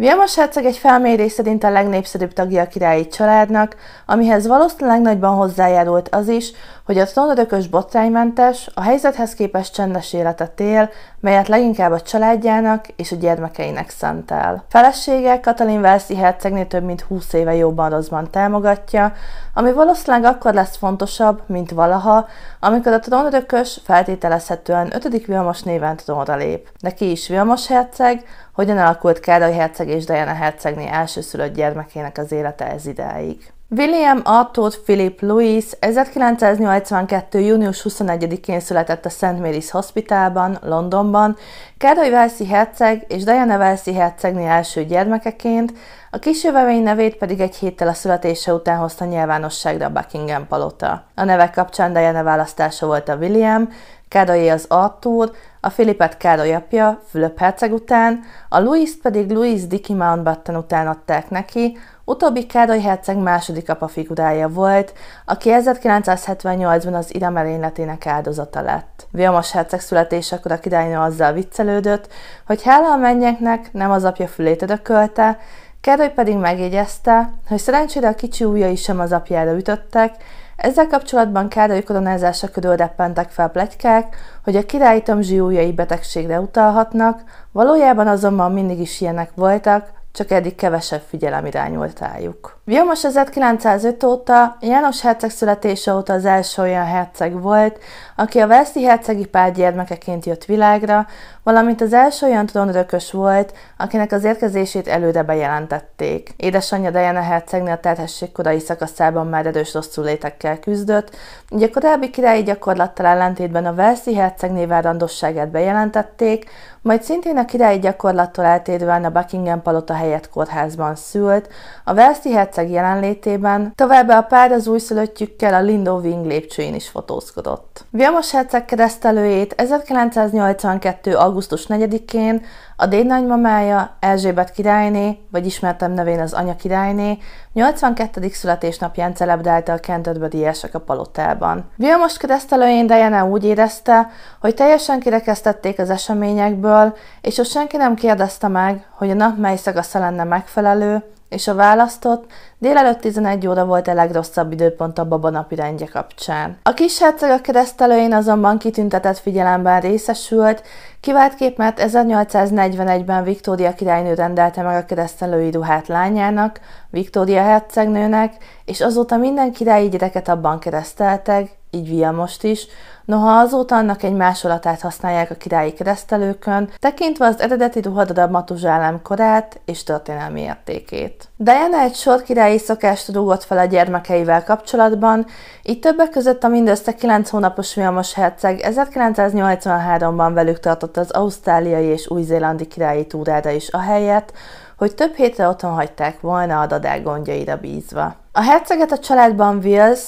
Vilmos herceg egy felmérés szerint a legnépszerűbb tagja a királyi családnak, amihez valószínűleg nagyban hozzájárult az is, hogy a trónörökös botránymentes, a helyzethez képest csendes életet él, melyet leginkább a családjának és a gyermekeinek szentel. Felesége Katalin Velszi hercegné több mint 20 éve jobban rosszban támogatja, ami valószínűleg akkor lesz fontosabb, mint valaha, amikor a trónörökös feltételezhetően 5. Vilmos néven trónra lép. Neki is Vilmos herceg, hogyan alakult Károly herceg és Diana hercegné elsőszülött gyermekének az élete ez idáig. William Arthur Philip Louis 1982. június 21-én született a St. Mary's Hospitalban, Londonban, Károly Velszi herceg és Diana Velszi hercegné első gyermekeként, a kisjövevény nevét pedig egy héttel a születése után hozta nyilvánosságra a Buckingham palota. A nevek kapcsán Diana választása volt a William, Károlyé az Arthur, a Filipet Károly apja, Fülöp herceg után, a louis pedig Louis Dicky Mountbatten után adták neki, utóbbi Károly herceg második apa figurája volt, aki 1978-ban az Ira merényletének áldozata lett. Vilmos herceg születésekor a királynő azzal viccelődött, hogy hála a mennyeknek nem az apja fülét ödökölte, Károly pedig megjegyezte, hogy szerencsére a kicsi ujjai sem az apjára ütöttek, ezzel kapcsolatban Károly koronázása körül reppentek fel plegykák, hogy a királyi tömzsi ujjai betegségre utalhatnak, valójában azonban mindig is ilyenek voltak, csak eddig kevesebb figyelem irányult rájuk. Vilmos 1905 óta, János herceg születése óta az első olyan herceg volt, aki a Velszi hercegi pár gyermekeként jött világra, valamint az első olyan trónörökös volt, akinek az érkezését előre bejelentették. Édesanyja Diana hercegné a terhesség korai szakaszában már erős rosszul létekkel küzdött, így a korábbi királyi gyakorlattal ellentétben a Velszi hercegné várandosságát bejelentették, majd szintén a királyi gyakorlattól eltérően a Buckingham palota helyett kórházban szült, a Velszi herceg jelenlétében, továbbá a pár az újszülöttjükkel a Lindo Wing lépcsőjén is fotózkodott. Vilmos herceg keresztelőjét 1982. augusztus augusztus 4-én a dédnagymamája Erzsébet királyné, vagy ismertem nevén az anya királyné, 82. születésnapján celebrálta a Canterbury díjasok a palotában. Vilmos keresztelőjén Diana úgy érezte, hogy teljesen kirekesztették az eseményekből, és ott senki nem kérdezte meg, hogy a nap mely szagasza lenne megfelelő, és a választott délelőtt 11 óra volt a legrosszabb időpont a baba napi rendje kapcsán. A kis herceg a keresztelőjén azonban kitüntetett figyelemben részesült, kiváltképp mert 1840 1041-ben Viktória királynő rendelte meg a keresztelői ruhát lányának, Viktória hercegnőnek, és azóta minden királyi gyereket abban kereszteltek, így most is, noha azóta annak egy másolatát használják a királyi keresztelőkön, tekintve az eredeti ruhadarab Matuzsálem korát és történelmi értékét. Diana egy sor királyi szokást rúgott fel a gyermekeivel kapcsolatban, így többek között a mindössze 9 hónapos Vilmos herceg 1983-ban velük tartott az ausztráliai és új-zélandi királyi túrára is a helyet, hogy több hétre otthon hagyták volna a dadák gondjaira bízva. A herceget a családban Wills,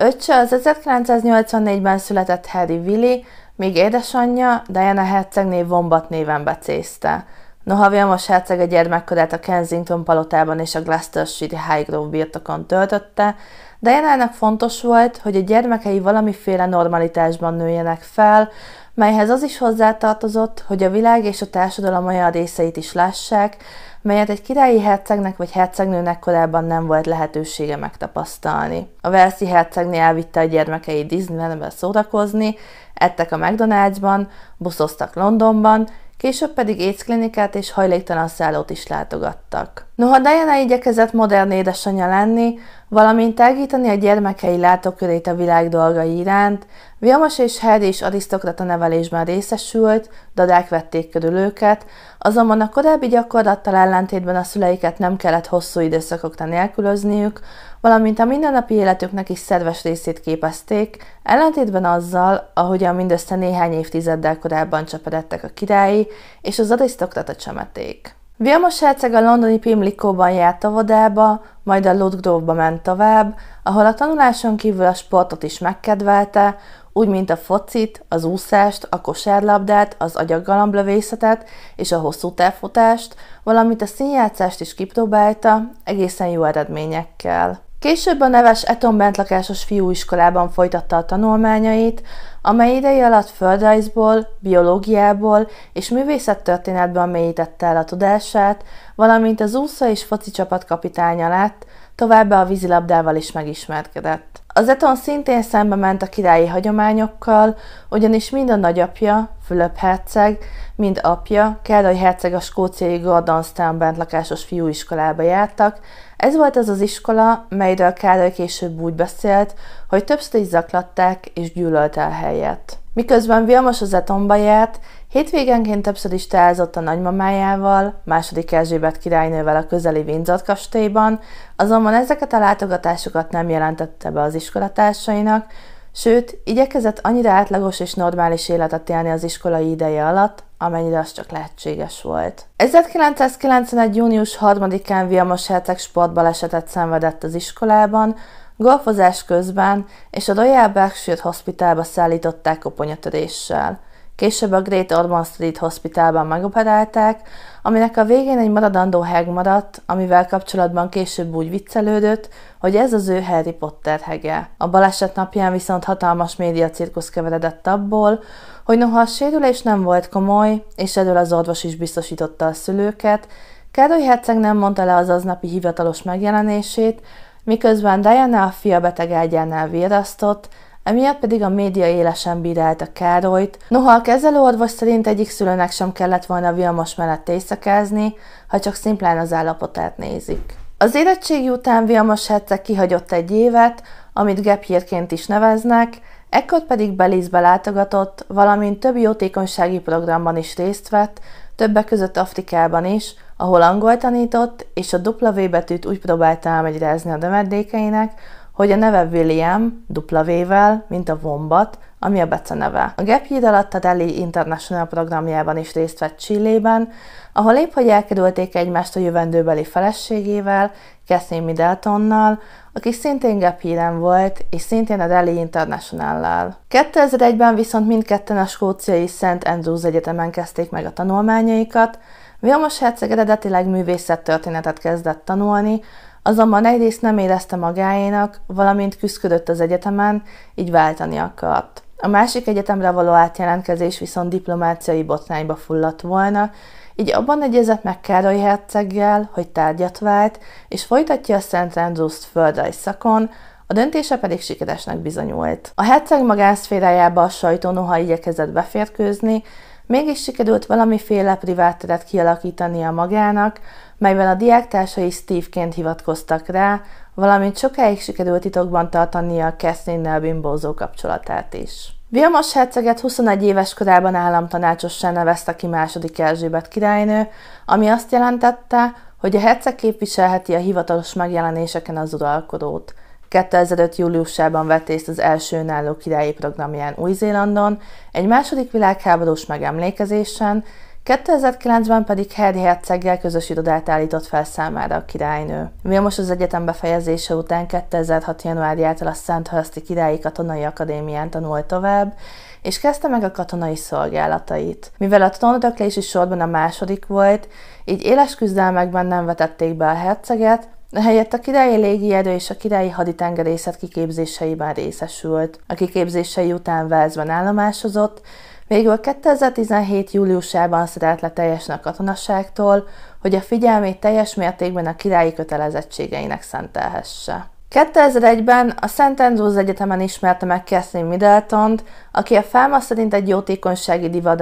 Öccse az 1984-ben született Harry Willy, míg édesanyja Diana hercegné Vombat néven becézte. Noha Vilmos herceg a gyermekkorát a Kensington palotában és a Gloucestershire Highgrove birtokon töltötte, Diana-nak fontos volt, hogy a gyermekei valamiféle normalitásban nőjenek fel, melyhez az is hozzátartozott, hogy a világ és a társadalom olyan részeit is lássák, melyet egy királyi hercegnek vagy hercegnőnek korábban nem volt lehetősége megtapasztalni. A Velszi hercegné elvitte a gyermekei Disneylandbe szórakozni, ettek a McDonald'sban, buszoztak Londonban, Később pedig klinikát és hajléktalan szállót is látogattak. Noha Diana igyekezett modern édesanyja lenni, valamint tágítani a gyermekei látókörét a világ dolgai iránt, Vilmos és Harry is arisztokrata nevelésben részesült, dadák vették körül őket, azonban a korábbi gyakorlattal ellentétben a szüleiket nem kellett hosszú időszakokra nélkülözniük, valamint a mindennapi életüknek is szedves részét képezték, ellentétben azzal, ahogyan mindössze néhány évtizeddel korábban cseperedtek a királyi és az a csemeték. Vilmos herceg a londoni Pimlikóban járt óvodába, majd a Ludgrove-ba ment tovább, ahol a tanuláson kívül a sportot is megkedvelte, úgy mint a focit, az úszást, a kosárlabdát, az agyaggalamblövészetet és a hosszú távfutást, valamint a színjátszást is kipróbálta, egészen jó eredményekkel. Később a neves Eton bentlakásos fiúiskolában folytatta a tanulmányait, amely idei alatt földrajzból, biológiából és művészettörténetben mélyítette el a tudását, valamint az úsza és foci csapat kapitánya lett, továbbá a vízilabdával is megismerkedett. Az eton szintén szembe ment a királyi hagyományokkal, ugyanis mind a nagyapja, Fülöp herceg, mind apja, Károly herceg a skóciai Gordonstown lakásos fiúiskolába jártak. Ez volt az az iskola, melyről Károly később úgy beszélt, hogy többször is zaklatták és gyűlölt el helyet. Miközben Vilmos az etonba járt, Hétvégenként többször is teázott a nagymamájával, második Erzsébet királynővel a közeli Windsor kastélyban, azonban ezeket a látogatásokat nem jelentette be az iskolatársainak, sőt, igyekezett annyira átlagos és normális életet élni az iskolai ideje alatt, amennyire az csak lehetséges volt. 1991. június 3-án Vilmos Herceg sportbalesetet szenvedett az iskolában, golfozás közben, és a Royal Berkshire Hospitalba szállították koponyatöréssel. Később a Great Ormond Street Hospitalban megoperálták, aminek a végén egy maradandó heg maradt, amivel kapcsolatban később úgy viccelődött, hogy ez az ő Harry Potter hege. A baleset napján viszont hatalmas cirkusz keveredett abból, hogy noha a sérülés nem volt komoly, és erről az orvos is biztosította a szülőket, Károly herceg nem mondta le az aznapi hivatalos megjelenését, miközben Diana a fia beteg ágyánál virasztott, Emiatt pedig a média élesen bírálta Károlyt, noha a kezelőorvos szerint egyik szülőnek sem kellett volna Vilmos mellett éjszakázni, ha csak szimplán az állapotát nézik. Az érettség után Vilmos herceg kihagyott egy évet, amit gephírként is neveznek, ekkor pedig Belizbe látogatott, valamint több jótékonysági programban is részt vett, többek között Afrikában is, ahol angol tanított, és a W betűt úgy próbálta elmegyrázni a dömedékeinek, hogy a neve William, W-vel, mint a Wombat, ami a Bece neve. A Gap Year alatt a Delhi International programjában is részt vett Csillében, ahol épp hogy elkerülték egymást a jövendőbeli feleségével, Kathleen Middletonnal, aki szintén Gap Year-en volt, és szintén a Delhi international lal 2001-ben viszont mindketten a skóciai St. Andrews Egyetemen kezdték meg a tanulmányaikat, Vilmos Herceg eredetileg művészettörténetet kezdett tanulni, Azonban egyrészt nem érezte magáénak, valamint küzdködött az egyetemen, így váltani akart. A másik egyetemre való átjelentkezés viszont diplomáciai botrányba fulladt volna, így abban egyezett meg Károly herceggel, hogy tárgyat vált, és folytatja a Szent Andrews-t földrajz szakon, a döntése pedig sikeresnek bizonyult. A herceg magánszférájába a sajtó noha igyekezett beférkőzni, mégis sikerült valamiféle privát teret kialakítania magának, melyben a diáktársai Steve-ként hivatkoztak rá, valamint sokáig sikerült titokban tartania a Kathleen-nel bimbózó kapcsolatát is. Vilmos herceget 21 éves korában államtanácsossá nevezte ki második Erzsébet királynő, ami azt jelentette, hogy a herceg képviselheti a hivatalos megjelenéseken az uralkodót. 2005. júliusában vett részt az első önálló királyi programján Új-Zélandon, egy második világháborús megemlékezésen, 2009-ben pedig Harry herceggel közös irodát állított fel számára a királynő. Vilmos az egyetem befejezése után 2006. januárjától a Sandhursti Királyi Katonai Akadémián tanult tovább, és kezdte meg a katonai szolgálatait. Mivel a trónöröklési sorban a második volt, így éles küzdelmekben nem vetették be a herceget, Helyett a királyi légierő és a királyi haditengerészet kiképzéseiben részesült. A kiképzései után Velszben állomásozott, Végül 2017. júliusában szedett le teljesen a katonasságtól, hogy a figyelmét teljes mértékben a királyi kötelezettségeinek szentelhesse. 2001-ben a Szent Andrews Egyetemen ismerte meg Kathleen middleton aki a fáma szerint egy jótékonysági diva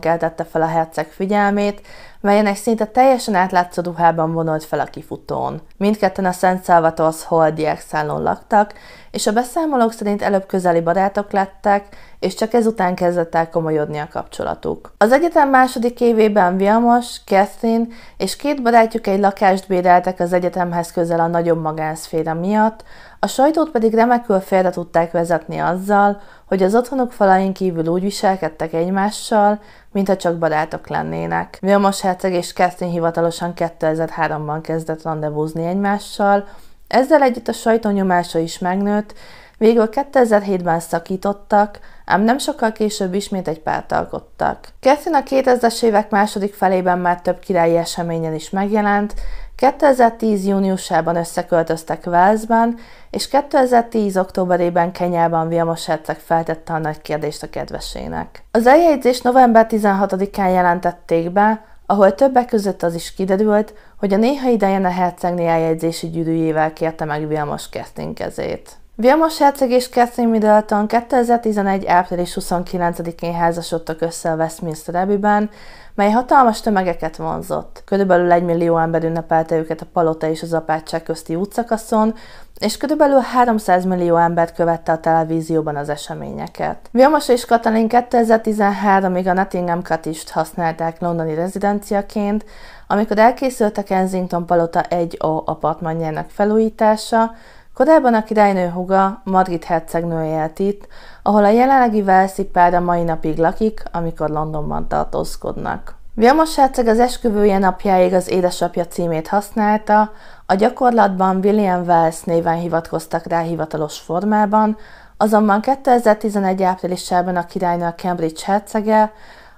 keltette fel a herceg figyelmét, melyen egy szinte teljesen átlátszó ruhában vonult fel a kifutón. Mindketten a Szent Salvators Holdiek szállón laktak, és a beszámolók szerint előbb közeli barátok lettek, és csak ezután kezdett el komolyodni a kapcsolatuk. Az egyetem második évében Vilmos, Catherine és két barátjuk egy lakást béreltek az egyetemhez közel a nagyobb magánszféra miatt, a sajtót pedig remekül félre tudták vezetni azzal, hogy az otthonuk falain kívül úgy viselkedtek egymással, mintha csak barátok lennének. Vilmos Herceg és Kerstin hivatalosan 2003-ban kezdett rendezvúzni egymással, ezzel együtt a sajtó nyomása is megnőtt, Végül 2007-ben szakítottak, ám nem sokkal később ismét egy párt alkottak. Kerstin a 2000-es évek második felében már több királyi eseményen is megjelent, 2010. júniusában összeköltöztek Velszben, és 2010. októberében Kenyában Vilmos Herceg feltette a nagy kérdést a kedvesének. Az eljegyzés november 16-án jelentették be, ahol többek között az is kiderült, hogy a néha idején a hercegné eljegyzési gyűrűjével kérte meg Vilmos Kertin kezét. Vilmos Herceg és Catherine Middleton 2011. április 29-én házasodtak össze a Westminster Abbey-ben, mely hatalmas tömegeket vonzott. Körülbelül egy millió ember ünnepelte őket a Palota és az Apátság közti útszakaszon, és körülbelül 300 millió ember követte a televízióban az eseményeket. Vilmos és Katalin 2013-ig a Nottingham Cottage-t használták londoni rezidenciaként, amikor elkészült a Kensington Palota 1A apartmanjának felújítása, Korábban a királynő huga Margit hercegnő élt itt, ahol a jelenlegi Velszi pár a mai napig lakik, amikor Londonban tartózkodnak. Vilmos herceg az esküvője napjáig az édesapja címét használta, a gyakorlatban William Wells néven hivatkoztak rá hivatalos formában, azonban 2011. áprilisában a királynő a Cambridge hercege,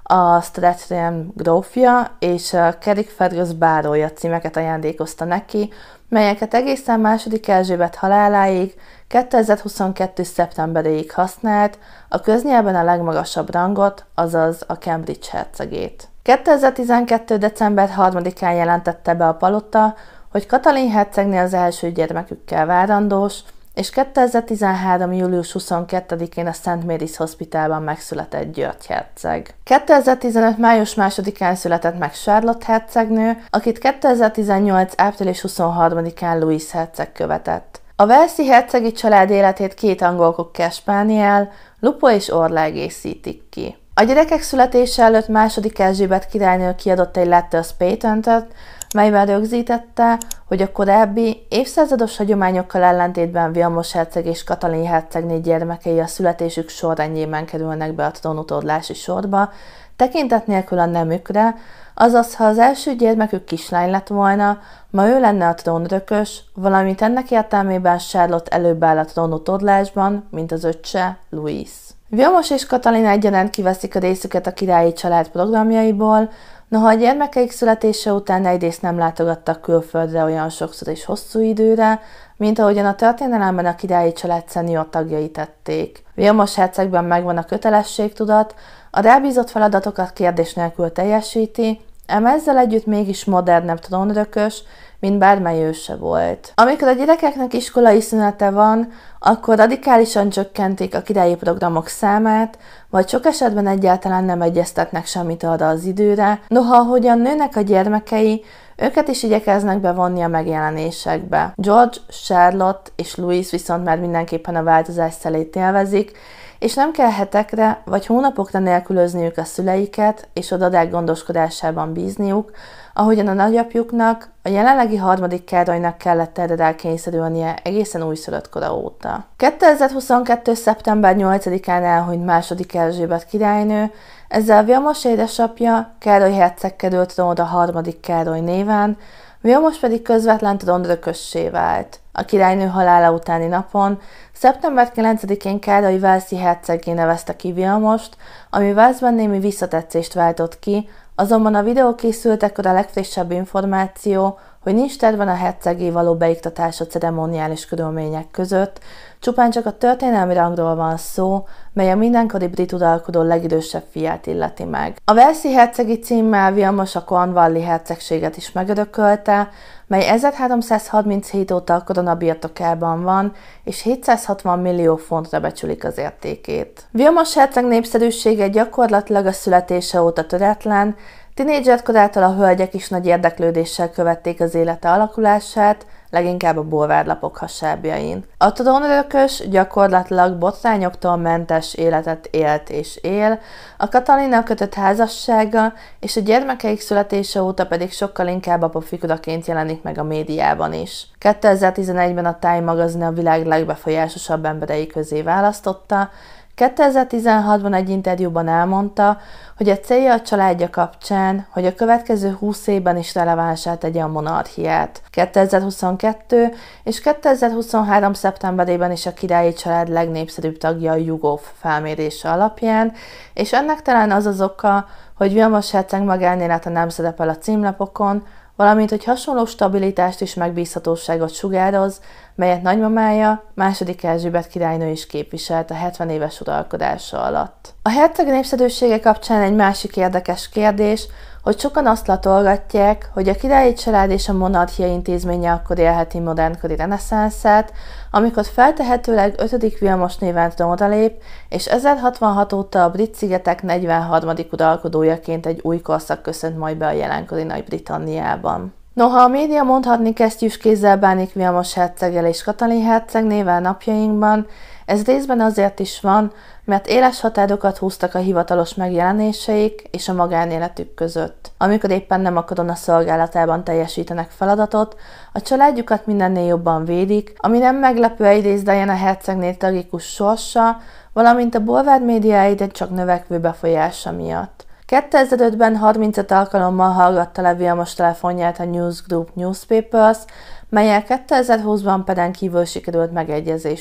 a Stratrian grófja és a Kerikfergus bárója címeket ajándékozta neki, melyeket egészen második Erzsébet haláláig, 2022. szeptemberéig használt, a köznyelben a legmagasabb rangot, azaz a Cambridge hercegét. 2012. december 3-án jelentette be a palota, hogy Katalin hercegnél az első gyermekükkel várandós, és 2013. július 22-én a Szent Mary's Hospitalban megszületett György herceg. 2015. május 2-án született meg Charlotte hercegnő, akit 2018. április 23-án Louis herceg követett. A Velszi hercegi család életét két angol kukker spániel, Lupo és Orla egészítik ki. A gyerekek születése előtt második Erzsébet királynő kiadott egy Letters patent melyben rögzítette, hogy a korábbi, évszázados hagyományokkal ellentétben Vilmos herceg és Katalin hercegné gyermekei a születésük sorrendjében kerülnek be a trónutódlási sorba, tekintet nélkül a nemükre, azaz ha az első gyermekük kislány lett volna, ma ő lenne a trónrökös, valamint ennek értelmében Charlotte előbb áll a trónutódlásban, mint az öccse, Louis. Vilmos és Katalin egyaránt kiveszik a részüket a királyi család programjaiból, Noha a gyermekeik születése után egyrészt nem látogattak külföldre olyan sokszor és hosszú időre, mint ahogyan a történelemben a királyi család szenior tagjai tették. Vilmos hercegben megvan a kötelességtudat, a rábízott feladatokat kérdés nélkül teljesíti, ám ezzel együtt mégis modernebb trónrökös, mint bármely őse volt. Amikor a gyerekeknek iskolai szünete van, akkor radikálisan csökkentik a királyi programok számát, vagy sok esetben egyáltalán nem egyeztetnek semmit arra az időre, noha ahogyan nőnek a gyermekei, őket is igyekeznek bevonni a megjelenésekbe. George, Charlotte és Louis viszont már mindenképpen a változás szelét élvezik, és nem kell hetekre vagy hónapokra nélkülözniük a szüleiket és odadák gondoskodásában bízniuk, ahogyan a nagyapjuknak, a jelenlegi harmadik Károlynak kellett erre rákényszerülnie egészen újszülött kora óta. 2022. szeptember 8-án elhunyt második Erzsébet királynő, ezzel Vilmos édesapja Károly herceg került trónra harmadik Károly néven, Vilmos pedig közvetlen trónörökössé vált – a királynő halála utáni napon, szeptember 9-én Károly Velszi hercegé nevezte ki Vilmost, ami Velszben némi visszatetszést váltott ki, azonban a videó készültekor a legfrissebb információ, hogy nincs terve a hercegé való beiktatása ceremoniális körülmények között, Csupán csak a történelmi rangról van szó, mely a mindenkori brit uralkodó legidősebb fiát illeti meg. A Velszi hercegi címmel Vilmos a Cornwalli hercegséget is megörökölte, mely 1337 óta a korona birtokában van, és 760 millió fontra becsülik az értékét. Vilmos herceg népszerűsége gyakorlatilag a születése óta töretlen, Tinédzser korától a hölgyek is nagy érdeklődéssel követték az élete alakulását, leginkább a bulvárlapok hasábjain. A tudónörökös gyakorlatilag botrányoktól mentes életet élt és él, a Katalina kötött házassága és a gyermekeik születése óta pedig sokkal inkább apafiguraként jelenik meg a médiában is. 2011-ben a Time magazin a világ legbefolyásosabb emberei közé választotta, 2016-ban egy interjúban elmondta, hogy a célja a családja kapcsán, hogy a következő 20 évben is relevánsá tegye a monarchiát. 2022 és 2023 szeptemberében is a királyi család legnépszerűbb tagja a Jugov felmérése alapján, és ennek talán az az oka, hogy Vilmos Herceg magánélete nem szerepel a címlapokon, valamint hogy hasonló stabilitást és megbízhatóságot sugároz, melyet nagymamája, második Erzsébet királynő is képviselt a 70 éves uralkodása alatt. A herceg népszerűsége kapcsán egy másik érdekes kérdés, hogy sokan azt latolgatják, hogy a királyi család és a monarchia intézménye akkor élheti modernkori reneszánszát, amikor feltehetőleg 5. Vilmos néven trónra lép, és 1066 óta a brit szigetek 43. uralkodójaként egy új korszak köszönt majd be a jelenkori Nagy-Britanniában. Noha a média mondhatni kesztyűs kézzel bánik Vilmos herceggel és Katalin hercegnével napjainkban, ez részben azért is van, mert éles határokat húztak a hivatalos megjelenéseik és a magánéletük között. Amikor éppen nem a katona szolgálatában teljesítenek feladatot, a családjukat mindennél jobban védik, ami nem meglepő egyrészt a hercegnél tragikus sorsa, valamint a bolvár médiáidet csak növekvő befolyása miatt. 2005-ben 35 alkalommal hallgatta le Vilmos telefonját a News Group Newspapers, melyel 2020-ban peden kívül sikerült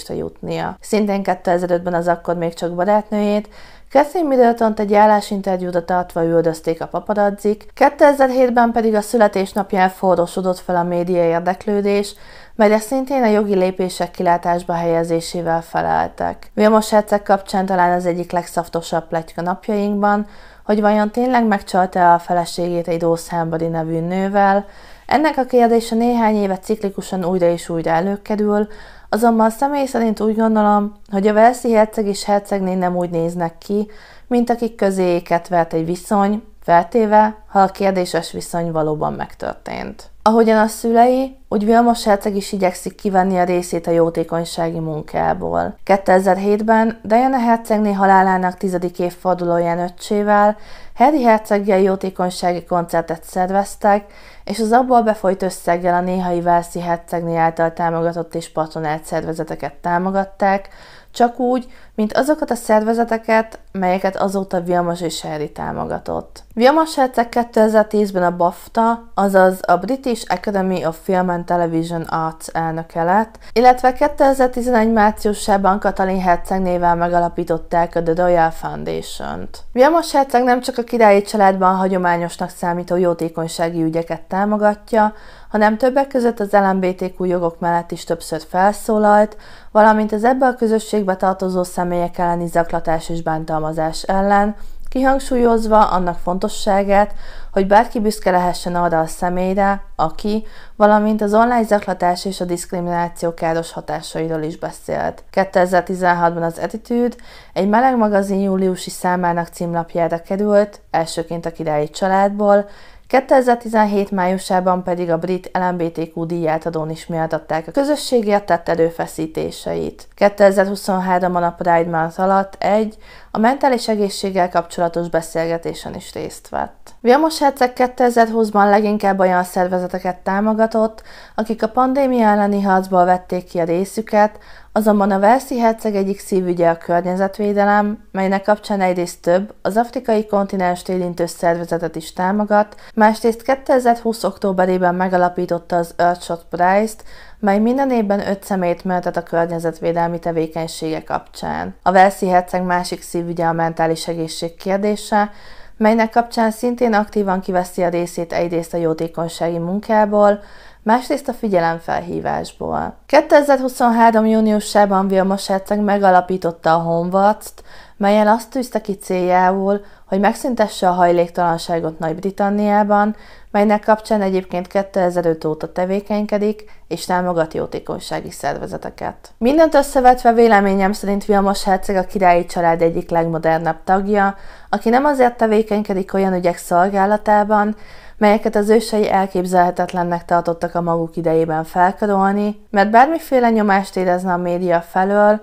a jutnia. Szintén 2005-ben az akkor még csak barátnőjét, Catherine middleton egy állásinterjúra tartva üldözték a paparazzik, 2007-ben pedig a születésnapján forrósodott fel a média érdeklődés, melyre szintén a jogi lépések kilátásba helyezésével feleltek. Vilmos Herceg kapcsán talán az egyik legszaftosabb pletyka napjainkban, hogy vajon tényleg megcsalta-e a feleségét egy Dószámbadi nevű nővel, ennek a kérdése néhány éve ciklikusan újra és újra előkerül, azonban személy szerint úgy gondolom, hogy a Velszi herceg és hercegné nem úgy néznek ki, mint akik közéjéket vert egy viszony, feltéve, ha a kérdéses viszony valóban megtörtént. Ahogyan a szülei, úgy Vilmos herceg is igyekszik kivenni a részét a jótékonysági munkából. 2007-ben Diana hercegné halálának tizedik évfordulóján öccsével Harry herceggel jótékonysági koncertet szerveztek, és az abból befolyt összeggel a néhai Velszi hercegné által támogatott és patronált szervezeteket támogatták, csak úgy, mint azokat a szervezeteket, melyeket azóta Vilmos és Harry támogatott. Vilmos herceg 2010-ben a BAFTA, azaz a British Academy of Film and Television Arts elnöke lett, illetve 2011 márciusában Katalin herceg nével megalapították a The Royal Foundation-t. Vilmos herceg nem csak a királyi családban hagyományosnak számító jótékonysági ügyeket támogatja, hanem többek között az LMBTQ jogok mellett is többször felszólalt, valamint az ebbe a közösségbe tartozó szem személyek elleni zaklatás és bántalmazás ellen, kihangsúlyozva annak fontosságát, hogy bárki büszke lehessen arra a személyre, aki, valamint az online zaklatás és a diszkrimináció káros hatásairól is beszélt. 2016-ban az Etitűd egy meleg magazin júliusi számának címlapjára került, elsőként a királyi családból, 2017 májusában pedig a brit LMBTQ adón is méltatták a közösségért tett erőfeszítéseit. 2023-ban a Pride Month alatt egy a mentális egészséggel kapcsolatos beszélgetésen is részt vett. Vilmos Herceg 2020-ban leginkább olyan szervezeteket támogatott, akik a pandémia elleni harcból vették ki a részüket, azonban a Verszi Herceg egyik szívügye a környezetvédelem, melynek kapcsán egyrészt több, az afrikai Kontinens érintő szervezetet is támogat, másrészt 2020. októberében megalapította az Earthshot Prize-t, mely minden évben öt szemét mehetett a környezetvédelmi tevékenysége kapcsán. A Velszi herceg másik szívügye a mentális egészség kérdése, melynek kapcsán szintén aktívan kiveszi a részét egyrészt a jótékonysági munkából, másrészt a figyelemfelhívásból. 2023. júniusában Vilmos Herceg megalapította a Honvatzt, melyen azt tűzte ki céljául, hogy megszüntesse a hajléktalanságot Nagy-Britanniában, melynek kapcsán egyébként 2005 óta tevékenykedik és támogat jótékonysági szervezeteket. Mindent összevetve véleményem szerint Vilmos Herceg a királyi család egyik legmodernebb tagja, aki nem azért tevékenykedik olyan ügyek szolgálatában, melyeket az ősei elképzelhetetlennek tartottak a maguk idejében felkarolni, mert bármiféle nyomást érezne a média felől,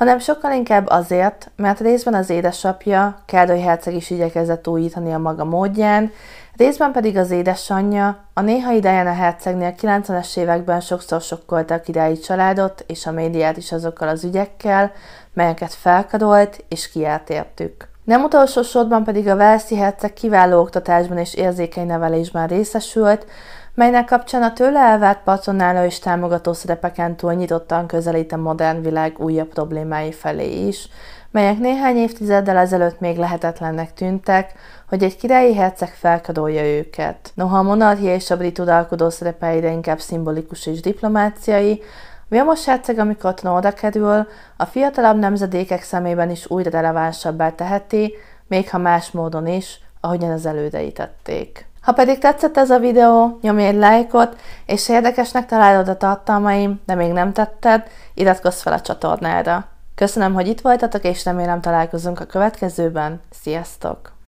hanem sokkal inkább azért, mert részben az édesapja, Károly herceg is igyekezett újítani a maga módján, részben pedig az édesanyja, a néhai a hercegnél 90-es években sokszor sokkolta a királyi családot és a médiát is azokkal az ügyekkel, melyeket felkadolt és kiárt értük. Nem utolsó sorban pedig a Velszi herceg kiváló oktatásban és érzékeny nevelésben részesült, melynek kapcsán a tőle elvárt patronála és támogató szerepeken túl nyitottan közelít a modern világ újabb problémái felé is, melyek néhány évtizeddel ezelőtt még lehetetlennek tűntek, hogy egy királyi herceg felkadolja őket. Noha a monarchia és a brit uralkodó szerepeire inkább szimbolikus és diplomáciai, Vilmos herceg, amikor trónra kerül, a fiatalabb nemzedékek szemében is újra relevánsabbá teheti, még ha más módon is, ahogyan az elődei tették. Ha pedig tetszett ez a videó, nyomj egy lájkot, és ha érdekesnek találod a tartalmaim, de még nem tetted, iratkozz fel a csatornára. Köszönöm, hogy itt voltatok, és remélem találkozunk a következőben. Sziasztok!